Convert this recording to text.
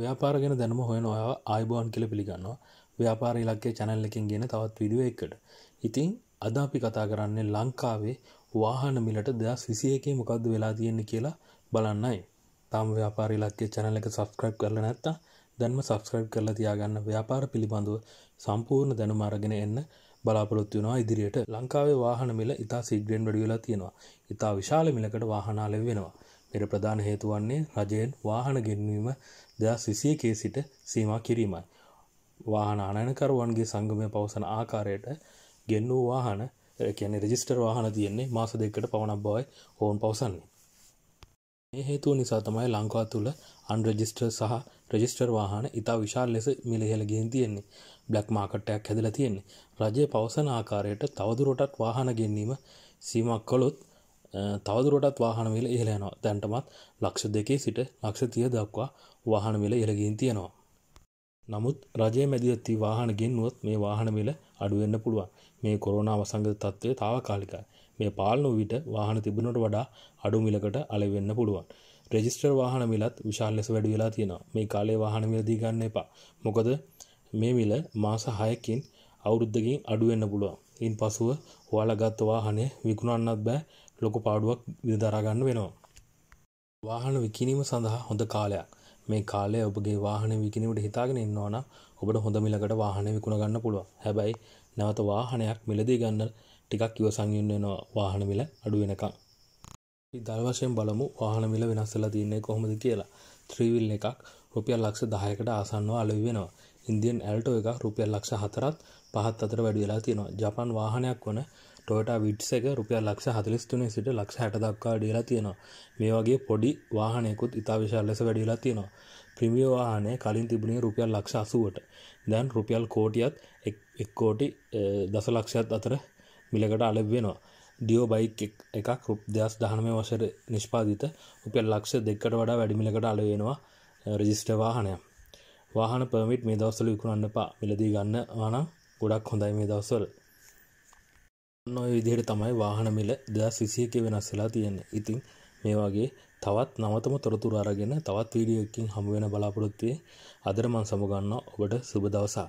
ව්‍යාපාරගෙන දැනම හොයන ඔයා ආයිබෝන් කියල පිළිගන්නවා ව්‍යාපාර ඉලක්කේ චැනල් එකින් ගෙන තවත් විඩුව එකට ඉතින් අද අපි කතා කරන්නේ ලංකාවේ වාහන මිලට දෙදස් විසියකේ මොකක්ද වෙලා තියෙන්නේ කියලා බලන්නයි තම් ව්‍යාපාර ඉලක්කේ චැනල එක සස්ක්‍රයිබ් කරල නැත්ත දැන්ම සස්ක්‍රයිබ් කරලා තියාගන්න ව්‍යාපාර පිළිබඳව සම්පූර්ණ දැනුම අරගෙන එන්න බලාපොරොත්තු වෙනවා ඉදිරියට ලංකාවේ වාහන මිල ඉතා සිග්‍රෙන් වැඩිවෙලා තියෙනවා ඉතා විශාල මිලකට වාහනාලෙ වෙනවා පෙර ප්‍රධාන හේතු වන්නේ රජයෙන් වාහන ගෙන්වීම දෙදස් විසියකේ සිට සීමා කිරීමයි. වාහන අනයනකරුවන්ගේ සංගමය පවසන ආකාරයට ගෙන්වූ වාහන කියන්නේ රෙජිස්ටර් වාහන තියෙන්නේ මාස දෙකට පවණක් බවයි ඔවුන් පවසන්නේ. මේ හේතුව නිසා තමයි ලංකා තුළ අන්රජිස්ටර් සහ රජිස්ටර් වාහන ඉතා විශාල් ලෙස මිලහෙළ ගෙන් තියෙන්නේ බ්ලක් මාකට්ටයක් හැදලා තියෙන්නේ රජය පවසන ආකාරයට තවදුරටත් වාහන ගෙන්වීම සීමක් කළොත් තවදුරටත් වාහනවෙල ඉහලයනවා තැන්ටමත් ලක්ෂ දෙකේ සිට ලක්ෂ තිය දක්වා වාහනවෙල ඉලගින් තියෙනවා. නමුත් රජය මැදිවත්ති වාහන ගෙන්නුවත් මේ වාහනවෙල අඩුවෙන්න්න පුළුවන් මේ කොරෝනා වසංගත තත්ත්වය තාවකාලිකයි මේ පාලනු විට වාහන තිබුණට වඩා අඩු මිලකට අලවෙන්න පුළුවන්. රෙජිස්ටර් වාහන මිලත් විශාල් ලෙස වැඩි වෙලා තියෙනවා මේ කාලේ වාහන මිල දී ගන්න එපා මොකද මේ මිල මාස 6කින් අවුරුද්දකින් අඩු වෙන්න පුළුවන්. ඉන් පසුව ඔයාලා ගත්ත වාහනේ විකුණන්නත් බෑ ලොකු පාඩුවක් විදරාගන්න වෙනවා. වාහන විකිනීම සඳහා හොඳ කාලයක් මේ කාලය ඔබගේ වාහන විකිනීමට හිතාගෙන ඉන්නවන ඔබට හොඳ මිලකට වාහන විකුණගන්න පුළුව හැබැයි නැවත වාහනයක් මිලදී ගන්න ටිකක් ඉව සංයුන්වෙනවා වාහන මිල අඩුවෙනකං. දල්වශයෙන් බලමු වාහන මිල වෙනස්සලා තියන්නේ කොහොමද කියලා ත්‍රීවිල් එකක් රුපියල් ලක්ෂ දායකට ආසන්නවා අලවි වෙනවා ඉන්දියන් ඇල්ටෝ එක රුපියල් ලක්ෂ හතරත් පහත් අතර වැඩි වෙලා තියෙනවා ජපන් වාහනයක් වන ටොයට විට්ස එක රුපියල් ලක්ෂ හතලිස්තුනේ සිට ලක්ෂ හැට දක්වා ඩියලා තියෙනවා මේ වගේ පොඩි වාහනයකුත් ඉතා විශාල් ලෙස වැඩිලා තියෙනවා ප්‍රිමිය වාහනය කලින් තිබුණේ රුපියල් ලක්ෂ අසුවට දැන් රුපියල් කෝටියත් එක් කෝටි දස ලක්ෂයත් අතර මිලකට අලෙබ් වෙනවා ඩියෝ බයික් එකක් රුප් දෙස් දහනමය වසර නිෂ්පාදිත රුපියල් ලක්ෂ දෙකට වඩා වැඩිමිලකට අලවෙනවා රජිස්ට වාහනය වාහන පමිට් මේ දවසල විකුණන්න පා මිලදී ගන්න ආන ගොඩක් හොඳයි මේ දවසල් නො විදිහයට තමයි වාහන මිල දෙදස් විසියක වෙනස් වෙලා තියෙන්නේ ඉතිං මේ වගේ තවත් නවතම තොරතුර අරගෙන තවත් වීඩියකින් හමුවෙන බලාපොරොත්තුවේ අදරමන් සමුගන්න ඔබට සුබ දවසා